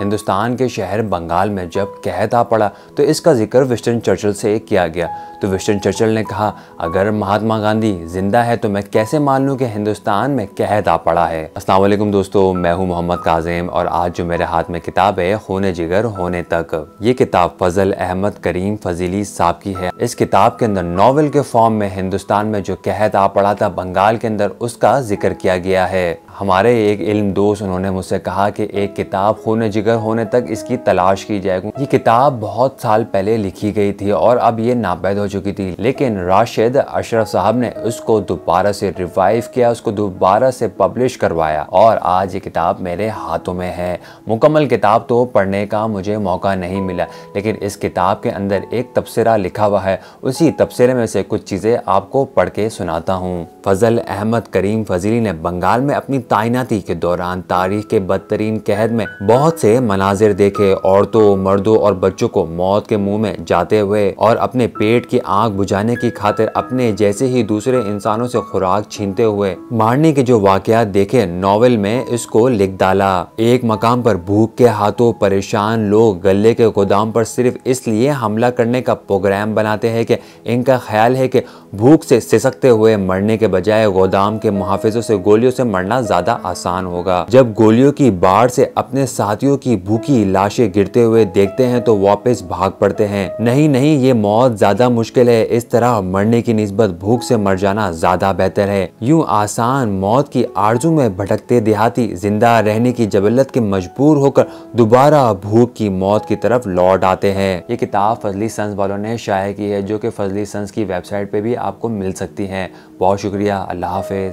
हिंदुस्तान के शहर बंगाल में जब कहता पड़ा तो इसका जिक्र विस्टन चर्चिल से किया गया तो विस्टन चर्चिल ने कहा अगर महात्मा गांधी जिंदा है तो मैं कैसे मान लूँ कि हिंदुस्तान में कहता पड़ा है असलम दोस्तों मैं हूँ मोहम्मद काजिम और आज जो मेरे हाथ में किताब है खोने जिगर होने तक ये किताब फजल अहमद करीम फजीली साहब की है इस किताब के अंदर नॉवल के फॉर्म में हिंदुस्तान में जो कहता पड़ा था बंगाल के अंदर उसका जिक्र किया गया है हमारे एक इल्म दोस्त उन्होंने मुझसे कहा कि एक किताब खून जिगर होने तक इसकी तलाश की जाएगी ये किताब बहुत साल पहले लिखी गई थी और अब ये नापैद हो चुकी थी लेकिन राशिद अशरफ साहब ने उसको दोबारा से रिवाइव किया उसको दोबारा से पब्लिश करवाया और आज ये किताब मेरे हाथों में है मुकम्मल किताब तो पढ़ने का मुझे मौका नहीं मिला लेकिन इस किताब के अंदर एक तबसरा लिखा हुआ है उसी तबसरे में से कुछ चीज़ें आपको पढ़ के सुनाता हूँ फजल अहमद करीम फजीली ने बंगाल में अपनी तैनाती के दौरान तारीख के बदतरीन कहद में बहुत से मनाजिर देखे औरतों मर्दों और बच्चों को मौत के मुंह में जाते हुए और अपने पेट की आग बुझाने की खातिर अपने जैसे ही दूसरे इंसानों से खुराक छीनते हुए मारने के जो वाकयात देखे नॉवल में इसको लिख डाला एक मकाम पर भूख के हाथों परेशान लोग गले के गोदाम पर सिर्फ इसलिए हमला करने का प्रोग्राम बनाते हैं कि इनका ख्याल है कि भूख से सिसकते हुए मरने के बजाय गोदाम के मुहाफिजों से गोलियों से मरना ज्यादा आसान होगा जब गोलियों की बाढ़ से अपने साथियों की भूखी लाशें गिरते हुए देखते हैं तो वापस भाग पड़ते हैं नहीं नहीं ये मौत ज्यादा मुश्किल है इस तरह मरने की नस्बत भूख से मर जाना ज्यादा बेहतर है यूं आसान मौत की आरजू में भटकते देहाती जिंदा रहने की जबलत के मजबूर होकर दोबारा भूख की मौत की तरफ लौट आते हैं ये किताब फजली सन्स वालों ने शाये की है जो की फजली सन्स की वेबसाइट पे भी आपको मिल सकती है बहुत शुक्रिया अल्लाह हाफिज